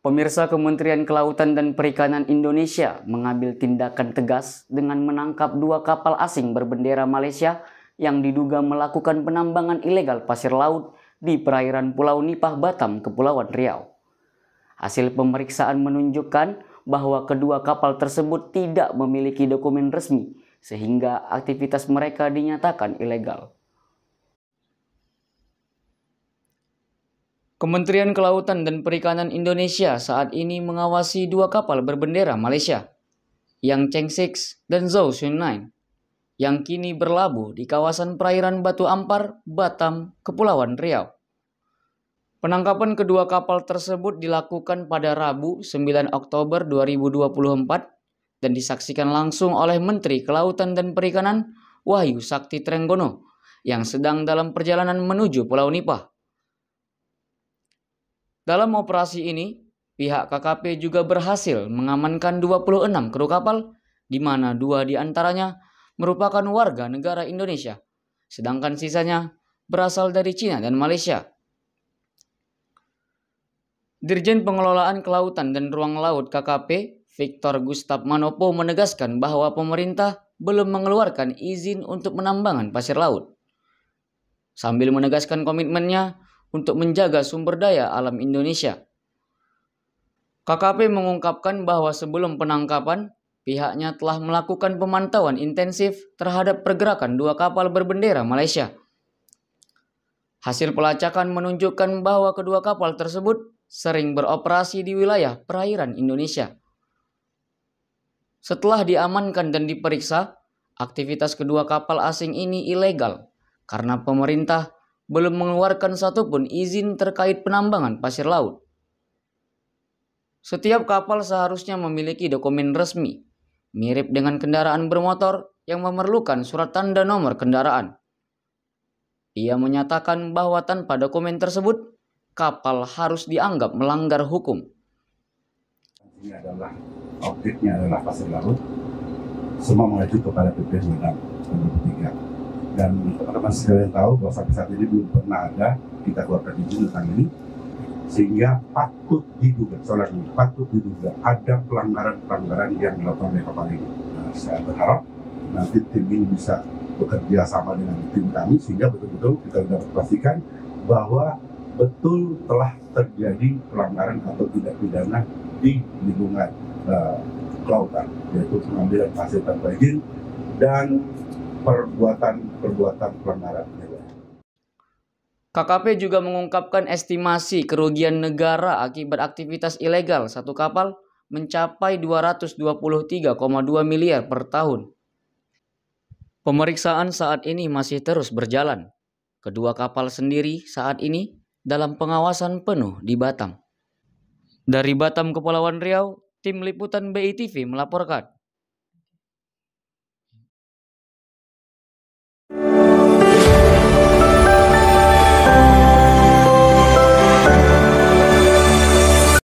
Pemirsa Kementerian Kelautan dan Perikanan Indonesia mengambil tindakan tegas dengan menangkap dua kapal asing berbendera Malaysia yang diduga melakukan penambangan ilegal pasir laut di perairan Pulau Nipah Batam, Kepulauan Riau. Hasil pemeriksaan menunjukkan bahwa kedua kapal tersebut tidak memiliki dokumen resmi sehingga aktivitas mereka dinyatakan ilegal. Kementerian Kelautan dan Perikanan Indonesia saat ini mengawasi dua kapal berbendera Malaysia, Yang Cheng 6 dan Zhou Xun 9, yang kini berlabuh di kawasan perairan Batu Ampar, Batam, Kepulauan Riau. Penangkapan kedua kapal tersebut dilakukan pada Rabu 9 Oktober 2024 dan disaksikan langsung oleh Menteri Kelautan dan Perikanan Wahyu Sakti Trenggono yang sedang dalam perjalanan menuju Pulau Nipah. Dalam operasi ini, pihak KKP juga berhasil mengamankan 26 kru kapal, di mana dua di antaranya merupakan warga negara Indonesia, sedangkan sisanya berasal dari Cina dan Malaysia. Dirjen Pengelolaan Kelautan dan Ruang Laut KKP, Victor Gustav Manopo menegaskan bahwa pemerintah belum mengeluarkan izin untuk penambangan pasir laut. Sambil menegaskan komitmennya untuk menjaga sumber daya alam Indonesia. KKP mengungkapkan bahwa sebelum penangkapan, pihaknya telah melakukan pemantauan intensif terhadap pergerakan dua kapal berbendera Malaysia. Hasil pelacakan menunjukkan bahwa kedua kapal tersebut sering beroperasi di wilayah perairan Indonesia. Setelah diamankan dan diperiksa, aktivitas kedua kapal asing ini ilegal karena pemerintah belum mengeluarkan satupun izin terkait penambangan pasir laut. Setiap kapal seharusnya memiliki dokumen resmi, mirip dengan kendaraan bermotor yang memerlukan surat tanda nomor kendaraan. Ia menyatakan bahwa tanpa dokumen tersebut, kapal harus dianggap melanggar hukum. Ini adalah objeknya adalah pasir laut, semua mengacu kepada PP 2003 dan teman-teman sekalian tahu bahwa sampai saat ini belum pernah ada kita keluarkan izin tentang ini sehingga patut diduga, ini patut diduga ada pelanggaran-pelanggaran yang dilakukan oleh kapal ini. Nah, saya berharap nanti tim ini bisa bekerja sama dengan tim kami sehingga betul-betul kita dapat pastikan bahwa betul telah terjadi pelanggaran atau tidak pidana di lingkungan uh, kelautan yaitu pengambilan hasil tanpa izin dan perbuatan-perbuatan pelanggaran KKP juga mengungkapkan estimasi kerugian negara akibat aktivitas ilegal satu kapal mencapai 223,2 miliar per tahun. Pemeriksaan saat ini masih terus berjalan. Kedua kapal sendiri saat ini dalam pengawasan penuh di Batam. Dari Batam, Kepulauan Riau, tim liputan BITV melaporkan.